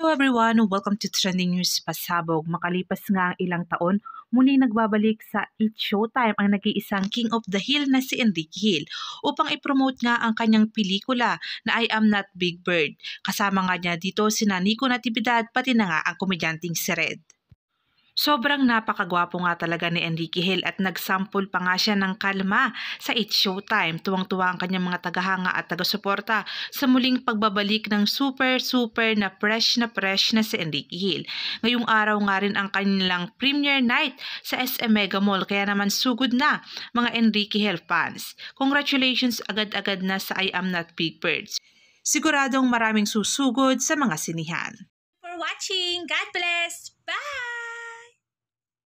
Hello everyone! Welcome to Trending News Pasabog. Makalipas nga ang ilang taon, muli nagbabalik sa It Showtime ang nag-iisang King of the Hill na si Enrique Hill upang ipromote nga ang kanyang pelikula na I Am Not Big Bird. Kasama nga niya dito si Nico Natividad pati na nga ang komedyanting si Red. Sobrang napakagwapo nga talaga ni Enrique Hill at nagsample pa nga siya ng kalma sa It's Showtime. Tuwang-tuwa ang kanyang mga tagahanga at taga-suporta sa muling pagbabalik ng super super na fresh na fresh na si Enrique Hill. Ngayong araw nga rin ang kanilang premiere night sa SM Mega Mall kaya naman sugod na mga Enrique Hill fans. Congratulations agad-agad na sa I Am Not Big Birds. Siguradong maraming susugod sa mga sinihan. For watching, God bless! Bye!